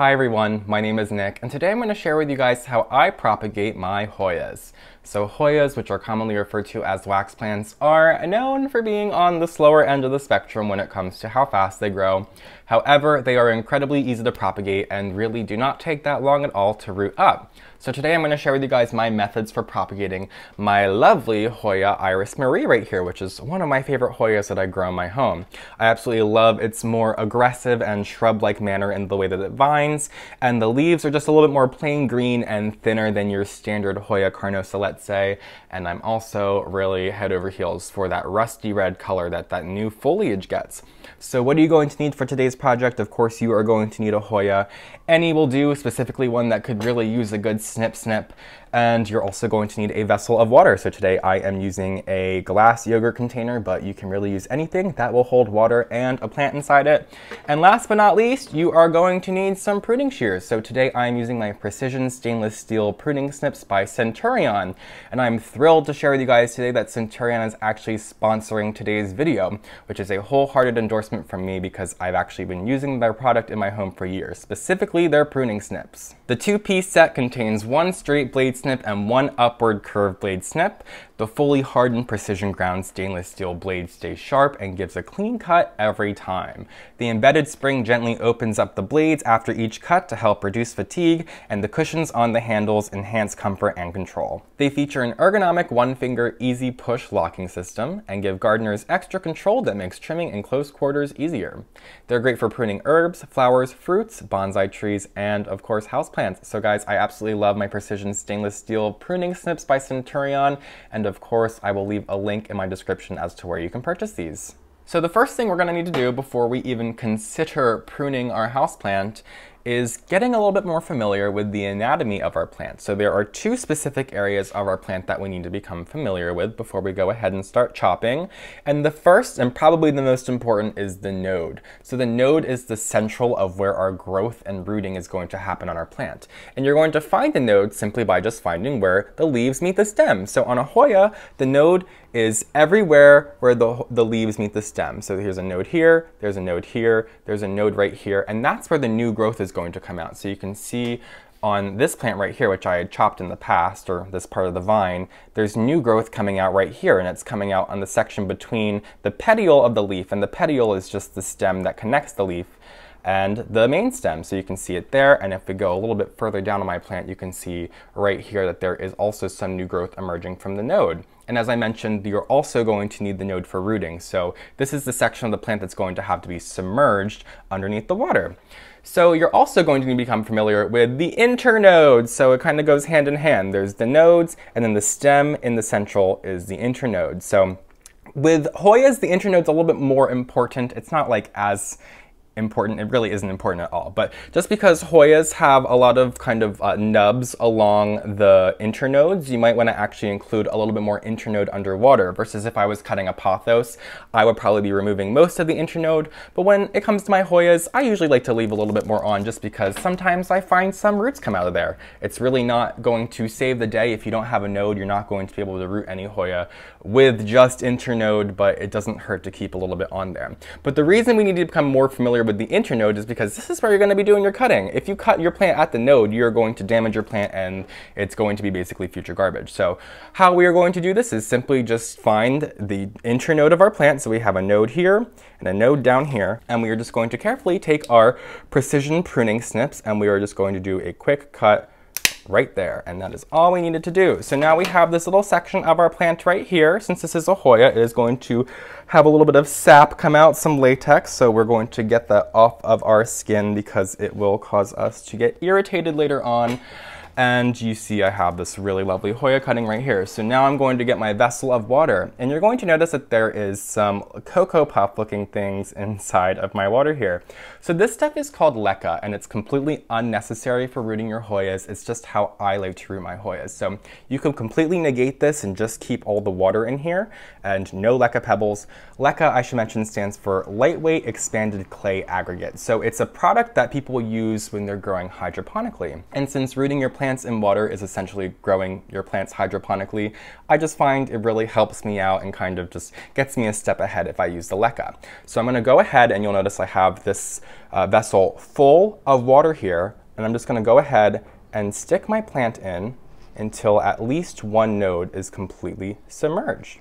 Hi everyone, my name is Nick, and today I'm going to share with you guys how I propagate my Hoyas. So Hoyas, which are commonly referred to as wax plants, are known for being on the slower end of the spectrum when it comes to how fast they grow. However, they are incredibly easy to propagate and really do not take that long at all to root up. So today I'm going to share with you guys my methods for propagating my lovely Hoya Iris Marie right here, which is one of my favorite Hoyas that I grow in my home. I absolutely love its more aggressive and shrub-like manner in the way that it vines, and the leaves are just a little bit more plain green and thinner than your standard Hoya let's say. And I'm also really head over heels for that rusty red color that that new foliage gets. So what are you going to need for today's project? Of course, you are going to need a Hoya. Any will do, specifically one that could really use a good snip snip and you're also going to need a vessel of water. So today I am using a glass yogurt container, but you can really use anything that will hold water and a plant inside it. And last but not least, you are going to need some pruning shears. So today I'm using my Precision Stainless Steel Pruning Snips by Centurion. And I'm thrilled to share with you guys today that Centurion is actually sponsoring today's video, which is a wholehearted endorsement from me because I've actually been using their product in my home for years, specifically their pruning snips. The two-piece set contains one straight blade snip and one upward curved blade snip. The fully hardened precision ground stainless steel blade stays sharp and gives a clean cut every time. The embedded spring gently opens up the blades after each cut to help reduce fatigue, and the cushions on the handles enhance comfort and control. They feature an ergonomic one-finger easy push locking system and give gardeners extra control that makes trimming in close quarters easier. They're great for pruning herbs, flowers, fruits, bonsai trees, and of course houseplants. So guys, I absolutely love my precision stainless steel pruning snips by Centurion and of course, I will leave a link in my description as to where you can purchase these. So the first thing we're gonna need to do before we even consider pruning our houseplant is getting a little bit more familiar with the anatomy of our plant. So there are two specific areas of our plant that we need to become familiar with before we go ahead and start chopping. And the first and probably the most important is the node. So the node is the central of where our growth and rooting is going to happen on our plant. And you're going to find the node simply by just finding where the leaves meet the stem. So on a Hoya, the node is everywhere where the, the leaves meet the stem. So here's a node here, there's a node here, there's a node right here, and that's where the new growth is is going to come out. So you can see on this plant right here, which I had chopped in the past, or this part of the vine, there's new growth coming out right here, and it's coming out on the section between the petiole of the leaf, and the petiole is just the stem that connects the leaf and the main stem. So you can see it there, and if we go a little bit further down on my plant, you can see right here that there is also some new growth emerging from the node. And as I mentioned, you're also going to need the node for rooting. So this is the section of the plant that's going to have to be submerged underneath the water. So you're also going to become familiar with the internodes. So it kind of goes hand in hand. There's the nodes, and then the stem in the central is the internode. So with Hoyas, the internode's a little bit more important. It's not like as important. It really isn't important at all. But just because Hoyas have a lot of kind of uh, nubs along the internodes, you might want to actually include a little bit more internode underwater versus if I was cutting a pothos, I would probably be removing most of the internode. But when it comes to my Hoyas, I usually like to leave a little bit more on just because sometimes I find some roots come out of there. It's really not going to save the day. If you don't have a node, you're not going to be able to root any Hoya with just internode, but it doesn't hurt to keep a little bit on there. But the reason we need to become more familiar earlier with the internode is because this is where you're going to be doing your cutting. If you cut your plant at the node, you're going to damage your plant and it's going to be basically future garbage. So how we are going to do this is simply just find the internode of our plant. So we have a node here and a node down here, and we are just going to carefully take our precision pruning snips and we are just going to do a quick cut right there. And that is all we needed to do. So now we have this little section of our plant right here. Since this is a Hoya, it is going to have a little bit of sap come out, some latex. So we're going to get that off of our skin because it will cause us to get irritated later on and you see I have this really lovely Hoya cutting right here. So now I'm going to get my vessel of water and you're going to notice that there is some Cocoa Puff looking things inside of my water here. So this stuff is called leca and it's completely unnecessary for rooting your Hoyas. It's just how I like to root my Hoyas. So you can completely negate this and just keep all the water in here and no leca pebbles. Leca, I should mention, stands for Lightweight Expanded Clay Aggregate. So it's a product that people use when they're growing hydroponically. And since rooting your plants in water is essentially growing your plants hydroponically. I just find it really helps me out and kind of just gets me a step ahead if I use the LECA. So I'm gonna go ahead and you'll notice I have this uh, vessel full of water here and I'm just gonna go ahead and stick my plant in until at least one node is completely submerged.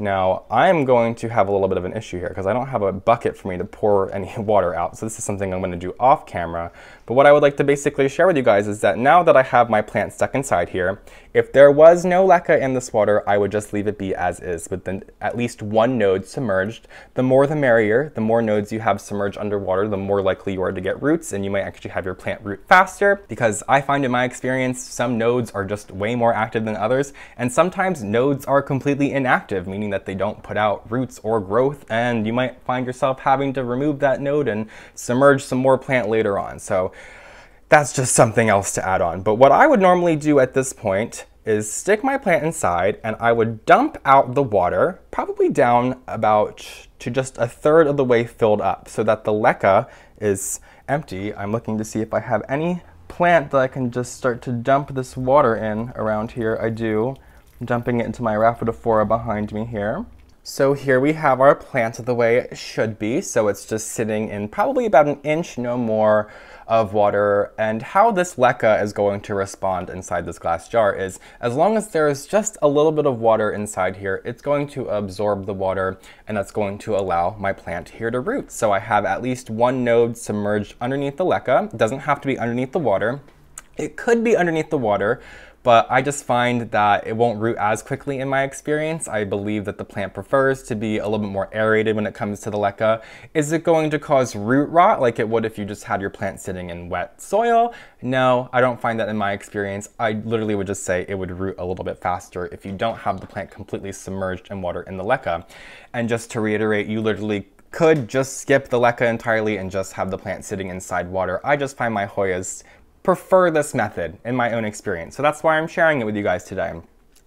Now, I'm going to have a little bit of an issue here because I don't have a bucket for me to pour any water out. So this is something I'm gonna do off camera. But what I would like to basically share with you guys is that now that I have my plant stuck inside here, if there was no leca in this water, I would just leave it be as is with the, at least one node submerged. The more the merrier, the more nodes you have submerged underwater, the more likely you are to get roots and you might actually have your plant root faster because I find in my experience, some nodes are just way more active than others. And sometimes nodes are completely inactive, meaning that they don't put out roots or growth and you might find yourself having to remove that node and submerge some more plant later on. So that's just something else to add on. But what I would normally do at this point is stick my plant inside and I would dump out the water, probably down about to just a third of the way filled up so that the leca is empty. I'm looking to see if I have any plant that I can just start to dump this water in around here. I do dumping it into my Rapidiflora behind me here. So here we have our plant the way it should be. So it's just sitting in probably about an inch, no more, of water. And how this leca is going to respond inside this glass jar is, as long as there is just a little bit of water inside here, it's going to absorb the water and that's going to allow my plant here to root. So I have at least one node submerged underneath the leca. It doesn't have to be underneath the water. It could be underneath the water, but I just find that it won't root as quickly in my experience. I believe that the plant prefers to be a little bit more aerated when it comes to the leca. Is it going to cause root rot like it would if you just had your plant sitting in wet soil? No, I don't find that in my experience. I literally would just say it would root a little bit faster if you don't have the plant completely submerged in water in the leca. And just to reiterate, you literally could just skip the leca entirely and just have the plant sitting inside water. I just find my Hoyas prefer this method in my own experience. So that's why I'm sharing it with you guys today.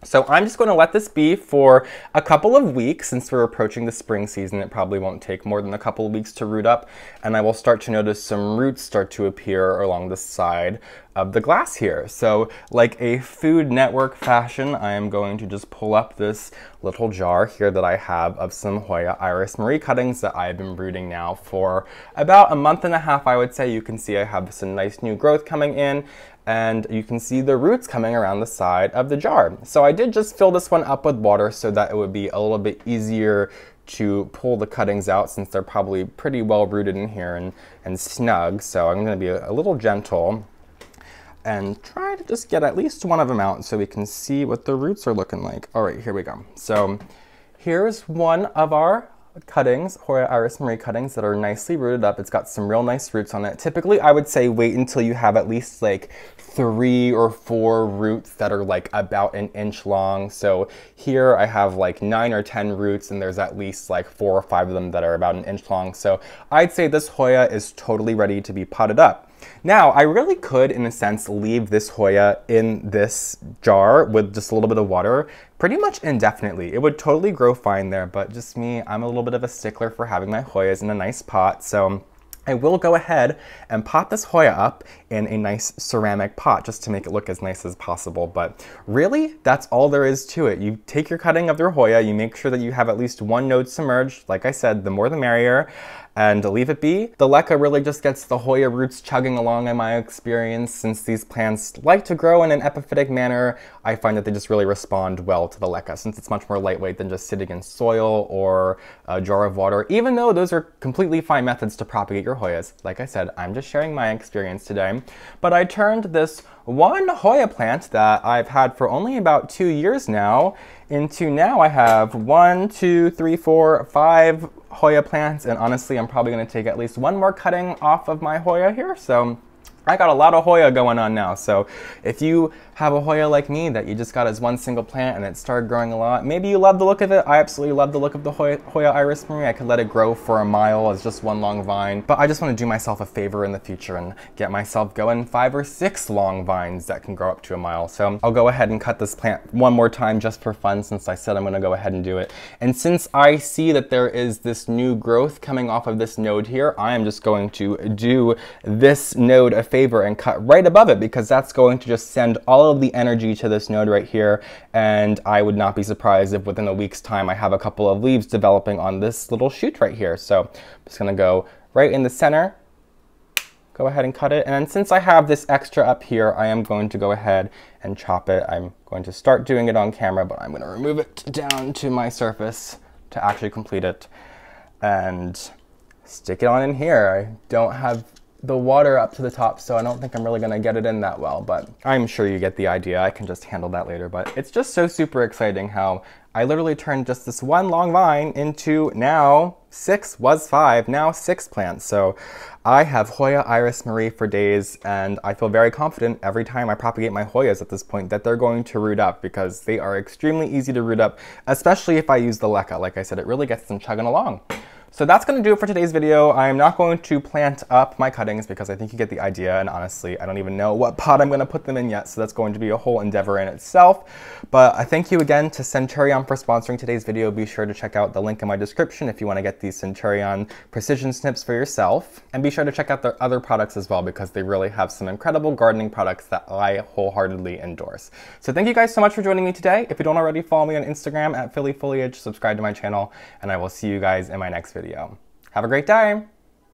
So I'm just gonna let this be for a couple of weeks. Since we're approaching the spring season, it probably won't take more than a couple of weeks to root up, and I will start to notice some roots start to appear along the side of the glass here. So like a Food Network fashion, I am going to just pull up this little jar here that I have of some Hoya Iris Marie cuttings that I've been rooting now for about a month and a half, I would say. You can see I have some nice new growth coming in, and you can see the roots coming around the side of the jar. So I did just fill this one up with water so that it would be a little bit easier to pull the cuttings out since they're probably pretty well rooted in here and, and snug. So I'm gonna be a, a little gentle and try to just get at least one of them out so we can see what the roots are looking like. All right, here we go. So here's one of our cuttings, Hoya Iris Marie cuttings that are nicely rooted up. It's got some real nice roots on it. Typically, I would say wait until you have at least like three or four roots that are like about an inch long. So here I have like nine or 10 roots and there's at least like four or five of them that are about an inch long. So I'd say this Hoya is totally ready to be potted up. Now, I really could, in a sense, leave this Hoya in this jar with just a little bit of water pretty much indefinitely. It would totally grow fine there, but just me, I'm a little bit of a stickler for having my Hoyas in a nice pot, so I will go ahead and pop this Hoya up in a nice ceramic pot just to make it look as nice as possible. But really, that's all there is to it. You take your cutting of your Hoya, you make sure that you have at least one node submerged. Like I said, the more the merrier and leave it be. The LECA really just gets the Hoya roots chugging along in my experience since these plants like to grow in an epiphytic manner. I find that they just really respond well to the LECA since it's much more lightweight than just sitting in soil or a jar of water, even though those are completely fine methods to propagate your Hoyas. Like I said, I'm just sharing my experience today. But I turned this one Hoya plant that I've had for only about two years now into now I have one, two, three, four, five Hoya plants. And honestly, I'm probably gonna take at least one more cutting off of my Hoya here. So I got a lot of Hoya going on now. So if you have a Hoya like me that you just got as one single plant and it started growing a lot. Maybe you love the look of it. I absolutely love the look of the Hoya, Hoya Iris Marie. I could let it grow for a mile as just one long vine, but I just want to do myself a favor in the future and get myself going five or six long vines that can grow up to a mile. So I'll go ahead and cut this plant one more time just for fun since I said I'm going to go ahead and do it. And since I see that there is this new growth coming off of this node here, I am just going to do this node a favor and cut right above it because that's going to just send all all of the energy to this node right here. And I would not be surprised if within a week's time, I have a couple of leaves developing on this little shoot right here. So I'm just gonna go right in the center, go ahead and cut it. And since I have this extra up here, I am going to go ahead and chop it. I'm going to start doing it on camera, but I'm gonna remove it down to my surface to actually complete it and stick it on in here. I don't have the water up to the top, so I don't think I'm really gonna get it in that well, but I'm sure you get the idea. I can just handle that later, but it's just so super exciting how I literally turned just this one long vine into now six, was five, now six plants. So I have Hoya Iris Marie for days and I feel very confident every time I propagate my Hoyas at this point that they're going to root up because they are extremely easy to root up, especially if I use the LECA. Like I said, it really gets them chugging along. So that's gonna do it for today's video. I'm not going to plant up my cuttings because I think you get the idea and honestly, I don't even know what pot I'm gonna put them in yet, so that's going to be a whole endeavor in itself. But I thank you again to Centurion for sponsoring today's video. Be sure to check out the link in my description if you wanna get these Centurion precision snips for yourself. And be sure to check out their other products as well because they really have some incredible gardening products that I wholeheartedly endorse. So thank you guys so much for joining me today. If you don't already, follow me on Instagram at Philly Foliage, subscribe to my channel, and I will see you guys in my next video video. Have a great day.